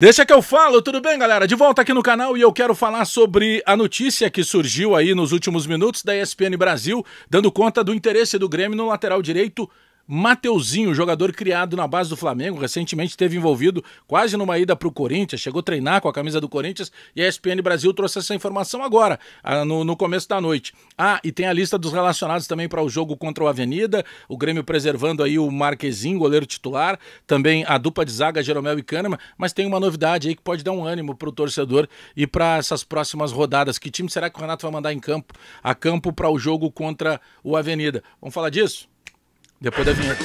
Deixa que eu falo, tudo bem, galera? De volta aqui no canal e eu quero falar sobre a notícia que surgiu aí nos últimos minutos da ESPN Brasil, dando conta do interesse do Grêmio no lateral direito Mateuzinho, jogador criado na base do Flamengo, recentemente esteve envolvido quase numa ida para o Corinthians, chegou a treinar com a camisa do Corinthians e a ESPN Brasil trouxe essa informação agora, ah, no, no começo da noite. Ah, e tem a lista dos relacionados também para o jogo contra o Avenida, o Grêmio preservando aí o Marquezinho, goleiro titular, também a dupla de zaga Jeromel e Kahneman, mas tem uma novidade aí que pode dar um ânimo para o torcedor e para essas próximas rodadas. Que time será que o Renato vai mandar em campo, a campo para o jogo contra o Avenida? Vamos falar disso? Depois da vinheta.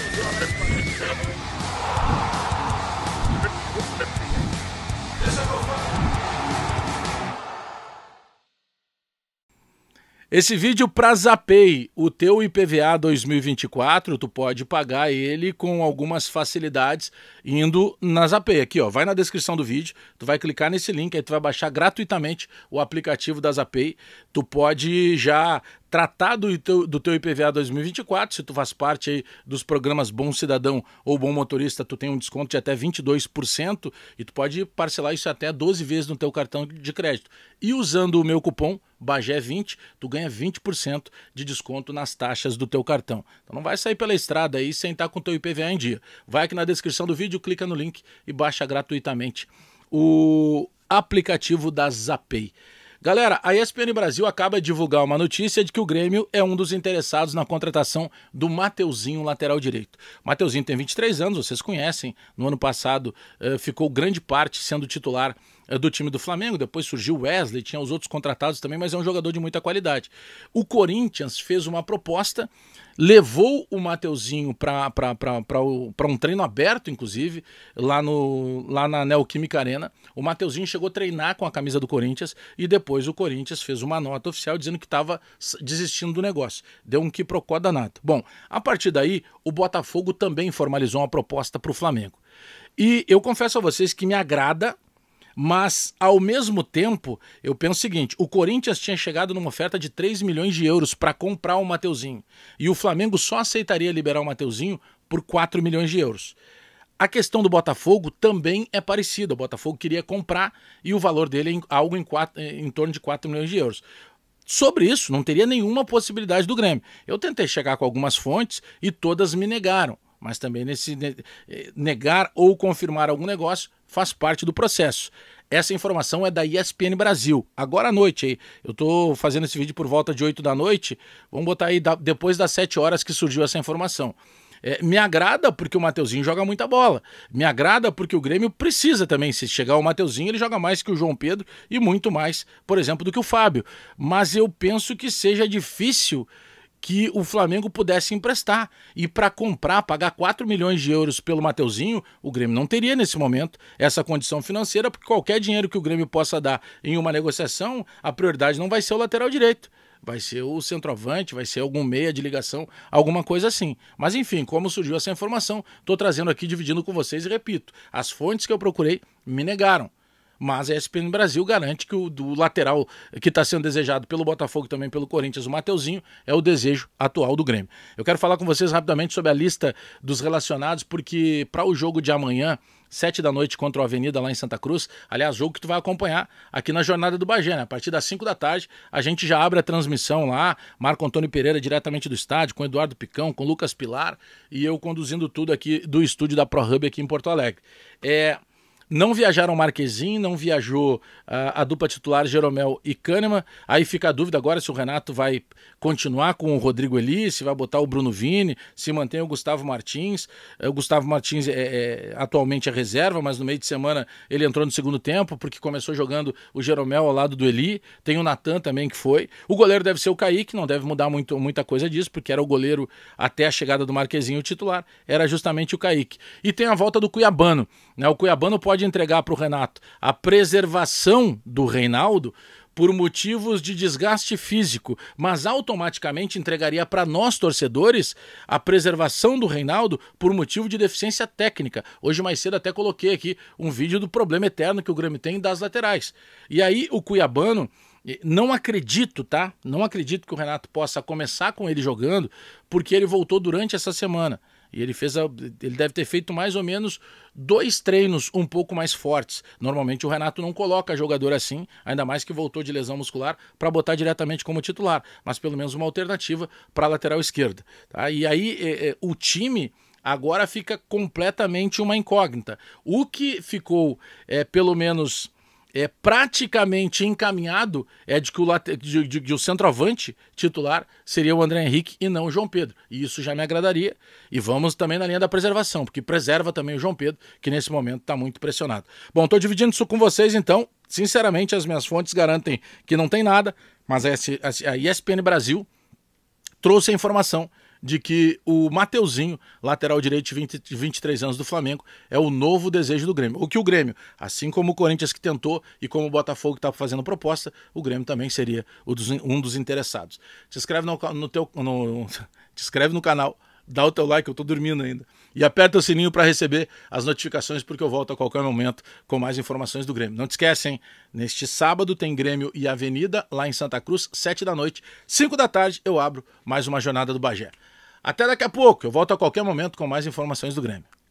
Esse vídeo para Zapay, o teu IPVA 2024, tu pode pagar ele com algumas facilidades indo na Zapay. Aqui, ó, vai na descrição do vídeo, tu vai clicar nesse link, aí tu vai baixar gratuitamente o aplicativo da Zapay. Tu pode já tratar do teu, do teu IPVA 2024. Se tu faz parte aí dos programas Bom Cidadão ou Bom Motorista, tu tem um desconto de até 22% e tu pode parcelar isso até 12 vezes no teu cartão de crédito. E usando o meu cupom Bagé20, tu ganha 20% de desconto nas taxas do teu cartão. Então não vai sair pela estrada aí sem estar com teu IPVA em dia. Vai aqui na descrição do vídeo, clica no link e baixa gratuitamente o aplicativo da Zapay. Galera, a ESPN Brasil acaba de divulgar uma notícia de que o Grêmio é um dos interessados na contratação do Mateuzinho, lateral direito. Mateuzinho tem 23 anos, vocês conhecem. No ano passado eh, ficou grande parte sendo titular eh, do time do Flamengo, depois surgiu Wesley, tinha os outros contratados também, mas é um jogador de muita qualidade. O Corinthians fez uma proposta, levou o Mateuzinho para um treino aberto, inclusive, lá, no, lá na Neoquímica Arena. O Mateuzinho chegou a treinar com a camisa do Corinthians e depois depois o Corinthians fez uma nota oficial dizendo que estava desistindo do negócio. Deu um quiprocó danado. Bom, a partir daí, o Botafogo também formalizou uma proposta para o Flamengo. E eu confesso a vocês que me agrada, mas ao mesmo tempo, eu penso o seguinte: o Corinthians tinha chegado numa oferta de 3 milhões de euros para comprar o Mateuzinho. E o Flamengo só aceitaria liberar o Mateuzinho por 4 milhões de euros. A questão do Botafogo também é parecida. O Botafogo queria comprar e o valor dele é algo em, é, em torno de 4 milhões de euros. Sobre isso, não teria nenhuma possibilidade do Grêmio. Eu tentei chegar com algumas fontes e todas me negaram. Mas também nesse eh, negar ou confirmar algum negócio faz parte do processo. Essa informação é da ESPN Brasil. Agora à noite aí. Eu estou fazendo esse vídeo por volta de 8 da noite. Vamos botar aí depois das 7 horas que surgiu essa informação. É, me agrada porque o Mateuzinho joga muita bola. Me agrada porque o Grêmio precisa também. Se chegar o Mateuzinho, ele joga mais que o João Pedro e muito mais, por exemplo, do que o Fábio. Mas eu penso que seja difícil que o Flamengo pudesse emprestar. E para comprar, pagar 4 milhões de euros pelo Mateuzinho, o Grêmio não teria nesse momento essa condição financeira, porque qualquer dinheiro que o Grêmio possa dar em uma negociação, a prioridade não vai ser o lateral direito vai ser o centroavante, vai ser algum meia de ligação, alguma coisa assim. Mas enfim, como surgiu essa informação, estou trazendo aqui, dividindo com vocês e repito, as fontes que eu procurei me negaram mas a ESPN Brasil garante que o do lateral que está sendo desejado pelo Botafogo e também pelo Corinthians, o Mateuzinho, é o desejo atual do Grêmio. Eu quero falar com vocês rapidamente sobre a lista dos relacionados, porque para o jogo de amanhã, sete da noite contra o Avenida lá em Santa Cruz. Aliás, jogo que tu vai acompanhar aqui na Jornada do Bagé, né? A partir das 5 da tarde, a gente já abre a transmissão lá, Marco Antônio Pereira diretamente do estádio, com Eduardo Picão, com Lucas Pilar e eu conduzindo tudo aqui do estúdio da ProHub aqui em Porto Alegre. É, não viajaram Marquezinho, não viajou a, ah, a dupla titular Jeromel e Kahneman. Aí fica a dúvida agora se o Renato vai continuar com o Rodrigo Eli, se vai botar o Bruno Vini, se mantém o Gustavo Martins. Ah, o Gustavo Martins é, é, atualmente é reserva, mas no meio de semana ele entrou no segundo tempo, porque começou jogando o Jeromel ao lado do Eli. Tem o Natan também que foi. O goleiro deve ser o Kaique, não deve mudar muito, muita coisa disso, porque era o goleiro até a chegada do Marquezinho o titular, era justamente o Kaique. E tem a volta do Cuiabano. Né? O Cuiabano pode pode entregar para o Renato a preservação do Reinaldo por motivos de desgaste físico, mas automaticamente entregaria para nós torcedores a preservação do Reinaldo por motivo de deficiência técnica. Hoje mais cedo até coloquei aqui um vídeo do problema eterno que o Grêmio tem das laterais. E aí o cuiabano eh, não acredito, tá? Não acredito que o Renato possa começar com ele jogando, porque ele voltou durante essa semana. E ele fez, a, ele deve ter feito mais ou menos dois treinos um pouco mais fortes. Normalmente o Renato não coloca jogador assim, ainda mais que voltou de lesão muscular, para botar diretamente como titular, mas pelo menos uma alternativa para a lateral esquerda. Tá? E aí é, é, o time agora fica completamente uma incógnita. O que ficou, é, pelo menos é praticamente encaminhado é de que o, late, de, de, de o centroavante titular seria o André Henrique e não o João Pedro. E isso já me agradaria. E vamos também na linha da preservação, porque preserva também o João Pedro, que nesse momento está muito pressionado. Bom, estou dividindo isso com vocês, então. Sinceramente, as minhas fontes garantem que não tem nada, mas a, ESPN Brasil trouxe a informação de que o Mateuzinho, lateral direito de 20, 23 anos do Flamengo, é o novo desejo do Grêmio. O que o Grêmio, assim como o Corinthians que tentou e como o Botafogo que está fazendo proposta, o Grêmio também seria um dos interessados. Se inscreve no, no teu, no, te inscreve no canal, dá o teu like, eu tô dormindo ainda. E aperta o sininho para receber as notificações, porque eu volto a qualquer momento com mais informações do Grêmio. Não te esquecem, neste sábado tem Grêmio e Avenida, lá em Santa Cruz, 7 da noite. 5 da tarde eu abro mais uma jornada do Bagé. Até daqui a pouco. Eu volto a qualquer momento com mais informações do Grêmio.